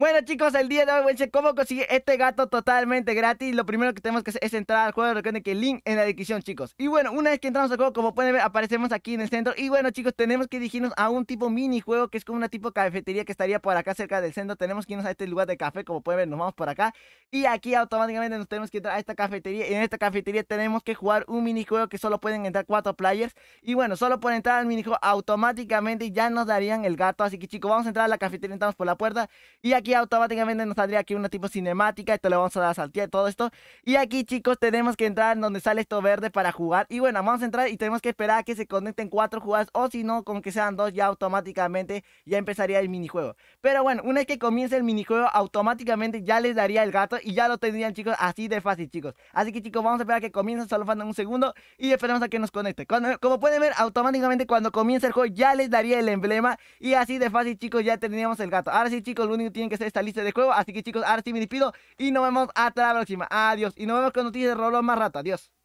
Bueno chicos, el día de hoy, cómo conseguir este gato totalmente gratis Lo primero que tenemos que hacer es entrar al juego Recuerden que el link en la descripción chicos Y bueno, una vez que entramos al juego, como pueden ver, aparecemos aquí en el centro Y bueno chicos, tenemos que dirigirnos a un tipo minijuego Que es como una tipo cafetería que estaría por acá cerca del centro Tenemos que irnos a este lugar de café, como pueden ver, nos vamos por acá Y aquí automáticamente nos tenemos que entrar a esta cafetería Y en esta cafetería tenemos que jugar un minijuego que solo pueden entrar cuatro players Y bueno, solo por entrar al minijuego automáticamente ya nos darían el gato Así que chicos, vamos a entrar a la cafetería, entramos por la puerta Y aquí automáticamente nos saldría aquí una tipo cinemática. Esto le vamos a dar a saltear todo esto. Y aquí, chicos, tenemos que entrar en donde sale esto verde para jugar. Y bueno, vamos a entrar y tenemos que esperar a que se conecten cuatro jugadas. O si no, como que sean dos, ya automáticamente ya empezaría el minijuego. Pero bueno, una vez que comience el minijuego, automáticamente ya les daría el gato y ya lo tendrían, chicos, así de fácil, chicos. Así que, chicos, vamos a esperar a que comience. Solo faltan un segundo y esperemos a que nos conecte. como pueden ver, automáticamente cuando comience el juego ya les daría el emblema. Y así de fácil, chicos, ya tendríamos el gato. Ahora sí, chicos, lo único que tienen que esta lista de juego. Así que chicos, ahora sí me despido y nos vemos hasta la próxima. Adiós. Y nos vemos con noticias de Roblox más rato. Adiós.